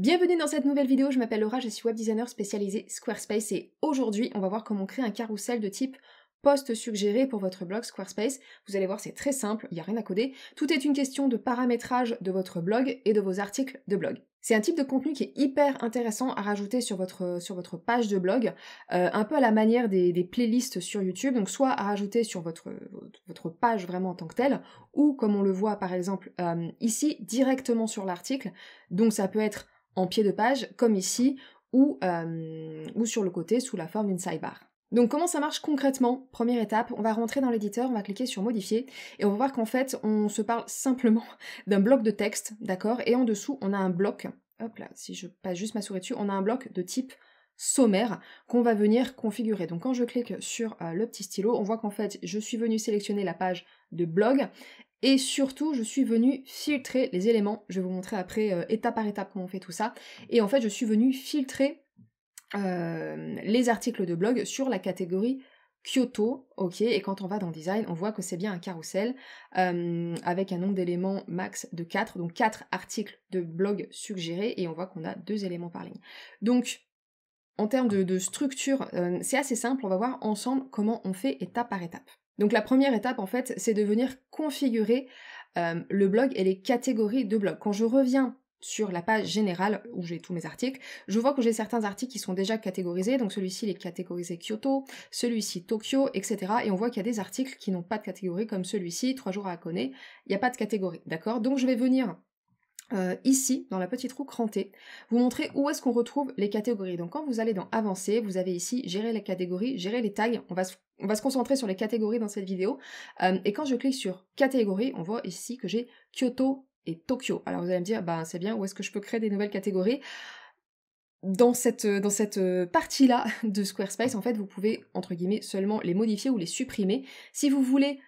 Bienvenue dans cette nouvelle vidéo, je m'appelle Laura, je suis web designer spécialisée Squarespace et aujourd'hui on va voir comment créer un carrousel de type poste suggéré pour votre blog Squarespace. Vous allez voir, c'est très simple, il n'y a rien à coder. Tout est une question de paramétrage de votre blog et de vos articles de blog. C'est un type de contenu qui est hyper intéressant à rajouter sur votre, sur votre page de blog, euh, un peu à la manière des, playlists sur YouTube, donc soit à rajouter sur votre, votre page vraiment en tant que telle, ou comme on le voit par exemple euh, ici, directement sur l'article. Donc ça peut être en pied de page, comme ici, ou, euh, ou sur le côté sous la forme d'une sidebar. Donc comment ça marche concrètement Première étape, on va rentrer dans l'éditeur, on va cliquer sur modifier et on va voir qu'en fait on se parle simplement d'un bloc de texte, d'accord Et en dessous on a un bloc, hop là, si je passe juste ma souris dessus, on a un bloc de type sommaire qu'on va venir configurer. Donc quand je clique sur euh, le petit stylo, on voit qu'en fait je suis venu sélectionner la page de blog et surtout, je suis venue filtrer les éléments. Je vais vous montrer après euh, étape par étape comment on fait tout ça. Et en fait, je suis venue filtrer euh, les articles de blog sur la catégorie Kyoto, ok, et quand on va dans design, on voit que c'est bien un carrousel euh, avec un nombre d'éléments max de 4, donc 4 articles de blog suggérés, et on voit qu'on a deux éléments par ligne. Donc, en termes de, structure, c'est assez simple, on va voir ensemble comment on fait étape par étape. Donc la première étape, en fait, c'est de venir configurer euh, le blog et les catégories de blog. Quand je reviens sur la page générale où j'ai tous mes articles, je vois que j'ai certains articles qui sont déjà catégorisés, donc celui-ci il est catégorisé Kyoto, celui-ci Tokyo, etc. Et on voit qu'il y a des articles qui n'ont pas de catégorie comme celui-ci, trois jours à Hakone, il n'y a pas de catégorie, d'accord Donc je vais venir euh, ici, dans la petite roue crantée, vous montrer où est-ce qu'on retrouve les catégories. Donc quand vous allez dans Avancer, vous avez ici Gérer les catégories, Gérer les tailles. On va se, concentrer sur les catégories dans cette vidéo. Euh, et quand je clique sur Catégories, on voit ici que j'ai Kyoto et Tokyo. Alors vous allez me dire, bah, c'est bien, où est-ce que je peux créer des nouvelles catégories dans cette, euh, dans cette partie-là de Squarespace, en fait, vous pouvez, entre guillemets, seulement les modifier ou les supprimer. Si vous voulez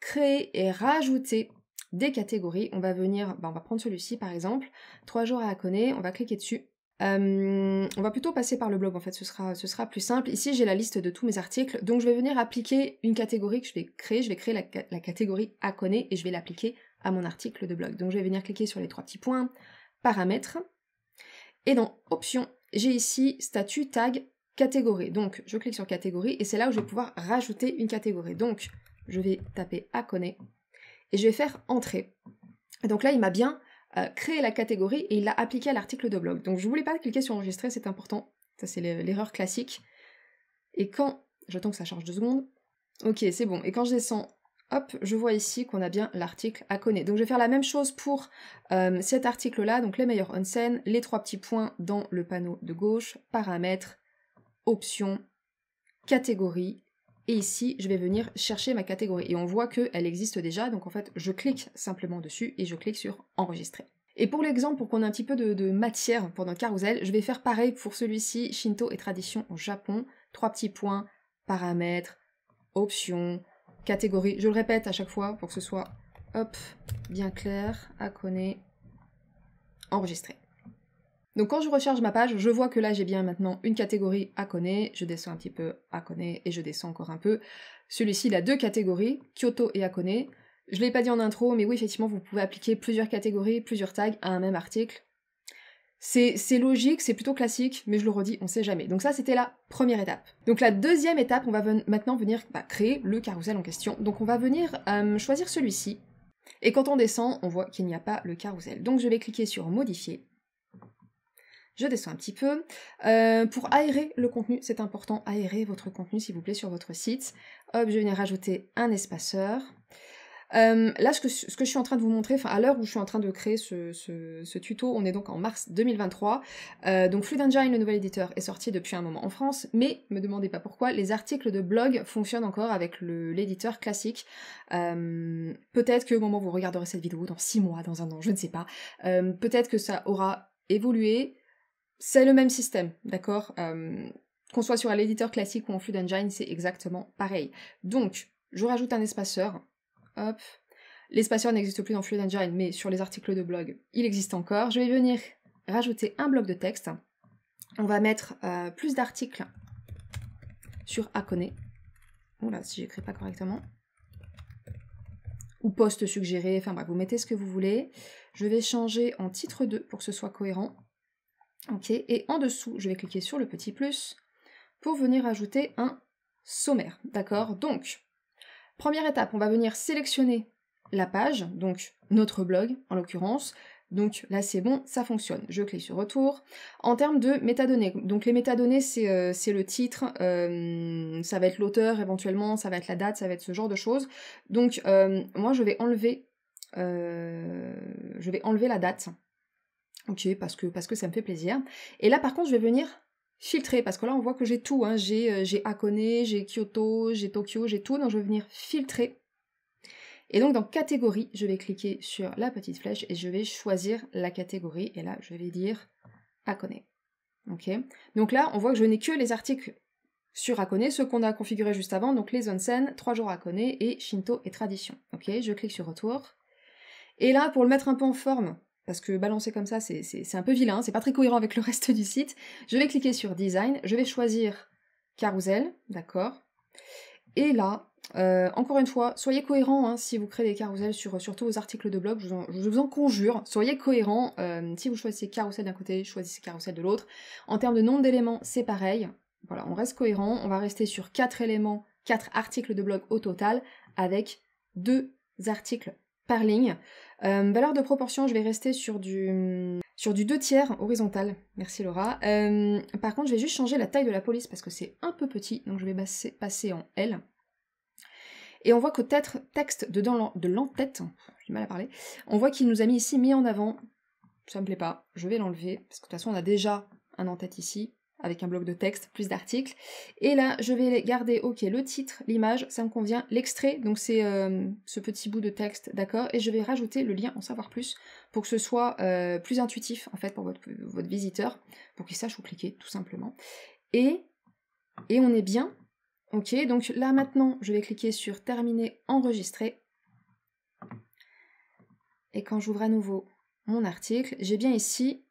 créer et rajouter des catégories. On va venir, bah, on va prendre celui-ci par exemple, trois jours à Hakone, on va cliquer dessus. Euh, on va plutôt passer par le blog en fait, ce sera, ce sera plus simple. Ici j'ai la liste de tous mes articles, donc je vais venir appliquer une catégorie que je vais créer, je vais créer la, catégorie catégorie Hakone et je vais l'appliquer à mon article de blog. Donc je vais venir cliquer sur les trois petits points, paramètres, et dans options, j'ai ici statut, tag, catégorie. Donc je clique sur catégorie et c'est là où je vais pouvoir rajouter une catégorie. Donc je vais taper Hakone et je vais faire entrer. donc là, il m'a bien euh, créé la catégorie et il l'a appliqué à l'article de blog. Donc je ne voulais pas cliquer sur enregistrer, c'est important. Ça, c'est l'erreur classique. Et quand. J'attends que ça charge deux secondes. Ok, c'est bon. Et quand je descends hop, je vois ici qu'on a bien l'article à connaître. Donc je vais faire la même chose pour euh, cet article-là, donc les meilleurs onsen, les trois petits points dans le panneau de gauche, paramètres, options, catégories, et ici, je vais venir chercher ma catégorie. Et on voit qu'elle existe déjà, donc en fait, je clique simplement dessus et je clique sur Enregistrer. Et pour l'exemple, pour qu'on ait un petit peu de, matière pour notre carousel, je vais faire pareil pour celui-ci, Shinto et tradition au Japon. Trois petits points, paramètres, options, catégories. Je le répète à chaque fois pour que ce soit, bien clair, à connaître, enregistrer donc quand je recharge ma page, je vois que là j'ai bien maintenant une catégorie à connaître, je descends un petit peu à connaître et je descends encore un peu. Celui-ci il a deux catégories, Kyoto et Hakone. Je ne l'ai pas dit en intro, mais oui effectivement vous pouvez appliquer plusieurs catégories, plusieurs tags à un même article. C'est logique, c'est plutôt classique, mais je le redis, on ne sait jamais. Donc ça, c'était la première étape. Donc la deuxième étape, on va maintenant venir bah, créer le carrousel en question. Donc on va venir euh, choisir celui-ci. Et quand on descend, on voit qu'il n'y a pas le carrousel. Donc je vais cliquer sur modifier. Je descends un petit peu. Euh, pour aérer le contenu, c'est important, aérer votre contenu s'il vous plaît sur votre site. Hop, je viens rajouter un espaceur. Euh, là, ce que, je suis en train de vous montrer, enfin à l'heure où je suis en train de créer ce, tuto, on est donc en mars 2023. Euh, donc Fluid Engine, le nouvel éditeur, est sorti depuis un moment en France, mais me demandez pas pourquoi, les articles de blog fonctionnent encore avec l'éditeur classique. peut-être que au moment où vous regarderez cette vidéo, dans six mois, dans un an, je ne sais pas, peut-être que ça aura évolué, c'est le même système, d'accord euh, Qu'on soit sur un éditeur classique ou en Fluid Engine, c'est exactement pareil. Donc, je rajoute un espaceur. Hop. L'espaceur n'existe plus dans Fluid Engine, mais sur les articles de blog, il existe encore. Je vais venir rajouter un bloc de texte. On va mettre euh, plus d'articles sur Akoné. Oula, si j'écris pas correctement. Ou poste suggéré, enfin bref, vous mettez ce que vous voulez. Je vais changer en titre 2 pour que ce soit cohérent. Ok, et en dessous, je vais cliquer sur le petit plus pour venir ajouter un sommaire. D'accord Donc, première étape, on va venir sélectionner la page, donc notre blog en l'occurrence. Donc là c'est bon, ça fonctionne. Je clique sur retour. En termes de métadonnées, donc les métadonnées c'est euh, le titre, euh, ça va être l'auteur éventuellement, ça va être la date, ça va être ce genre de choses. Donc euh, moi je vais enlever, je vais enlever la date Ok, parce que, parce que ça me fait plaisir. Et là, par contre, je vais venir filtrer, parce que là, on voit que j'ai tout. Hein. J'ai euh, J'ai Hakone, j'ai Kyoto, j'ai Tokyo, j'ai tout. Donc, je vais venir filtrer. Et donc, dans catégorie, je vais cliquer sur la petite flèche et je vais choisir la catégorie. Et là, je vais dire Hakone. Ok Donc là, on voit que je n'ai que les articles sur Hakone, ceux qu'on a configurés juste avant, donc les onsen, 3 jours Hakone et Shinto et tradition. Ok, je clique sur retour. Et là, pour le mettre un peu en forme, parce que balancer comme ça, c'est un peu vilain, c'est pas très cohérent avec le reste du site. Je vais cliquer sur Design, je vais choisir Carousel, d'accord. Et là, euh, encore une fois, soyez cohérents hein, si vous créez des carousels sur surtout vos articles de blog, je vous en, conjure, soyez cohérents. Euh, si vous choisissez carousel d'un côté, choisissez carousel de l'autre. En termes de nombre d'éléments, c'est pareil. Voilà, on reste cohérent, on va rester sur 4 éléments, 4 articles de blog au total, avec deux articles par ligne. Euh, valeur de proportion, je vais rester sur du, sur du 2 tiers horizontal. Merci Laura. Euh, par contre, je vais juste changer la taille de la police parce que c'est un peu petit, donc je vais passer, en L. Et on voit qu'au texte dedans de l'entête, j'ai mal à parler, on voit qu'il nous a mis ici mis en avant. Ça me plaît pas, je vais l'enlever, parce que de toute façon on a déjà un en ici, avec un bloc de texte, plus d'articles. Et là, je vais garder, ok, le titre, l'image, ça me convient, l'extrait, donc c'est euh, ce petit bout de texte, d'accord, et je vais rajouter le lien en savoir plus pour que ce soit euh, plus intuitif, en fait, pour votre, visiteur, pour qu'il sache où cliquer, tout simplement. Et, et on est bien. Ok, donc là maintenant, je vais cliquer sur terminer, enregistrer. Et quand j'ouvre à nouveau mon article, j'ai bien ici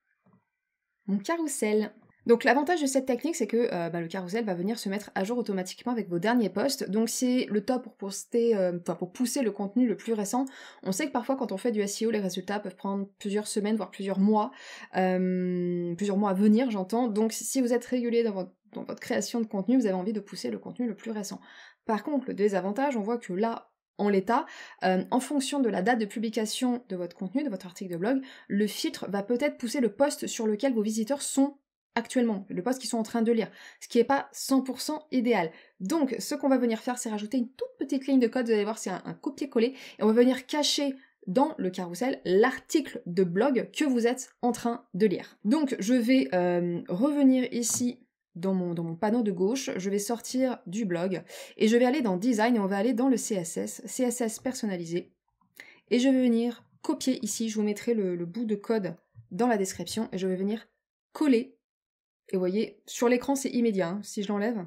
mon carrousel. Donc l'avantage de cette technique, c'est que euh, bah, le carrousel va venir se mettre à jour automatiquement avec vos derniers posts. Donc c'est le top pour poster, euh, pour pousser le contenu le plus récent. On sait que parfois quand on fait du SEO, les résultats peuvent prendre plusieurs semaines, voire plusieurs mois, euh, plusieurs mois à venir, j'entends. Donc si vous êtes régulier dans votre, création de contenu, vous avez envie de pousser le contenu le plus récent. Par contre, le désavantage, on voit que là, en l'état, en fonction de la date de publication de votre contenu, de votre article de blog, le filtre va peut-être pousser le poste sur lequel vos visiteurs sont actuellement, le poste qu'ils sont en train de lire, ce qui n'est pas 100% idéal. Donc, ce qu'on va venir faire, c'est rajouter une toute petite ligne de code, vous allez voir, c'est un, copier-coller, et on va venir cacher dans le carrousel l'article de blog que vous êtes en train de lire. Donc, je vais euh, revenir ici dans mon, mon, panneau de gauche, je vais sortir du blog et je vais aller dans Design et on va aller dans le CSS, CSS personnalisé. Et je vais venir copier ici, je vous mettrai le bout de code dans la description et je vais venir coller et vous voyez, sur l'écran, c'est immédiat. Hein, si je l'enlève, vous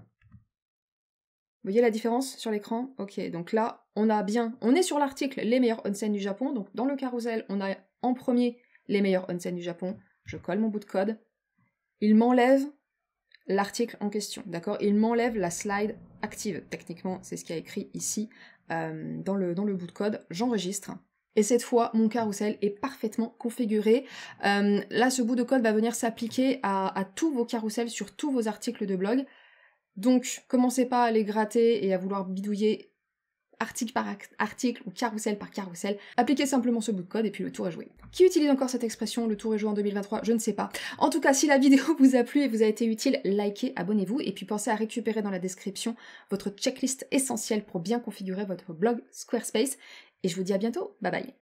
voyez la différence sur l'écran Ok, donc là, on a bien, on est sur l'article Les meilleurs onsen du Japon. Donc dans le carrousel, on a en premier les meilleurs onsen du Japon. Je colle mon bout de code. Il m'enlève l'article en question, d'accord Il m'enlève la slide active. Techniquement, c'est ce qui est a écrit ici euh, dans, le, dans le bout de code. J'enregistre. Et cette fois, mon carrousel est parfaitement configuré. Euh, là, ce bout de code va venir s'appliquer à, tous vos carrousels sur tous vos articles de blog. Donc, commencez pas à les gratter et à vouloir bidouiller article par article ou carrousel par carrousel. Appliquez simplement ce bout de code et puis le tour est joué. Qui utilise encore cette expression, le tour est joué en 2023 Je ne sais pas. En tout cas, si la vidéo vous a plu et vous a été utile, likez, abonnez-vous et puis pensez à récupérer dans la description votre checklist essentielle pour bien configurer votre blog Squarespace. Et je vous dis à bientôt. Bye bye.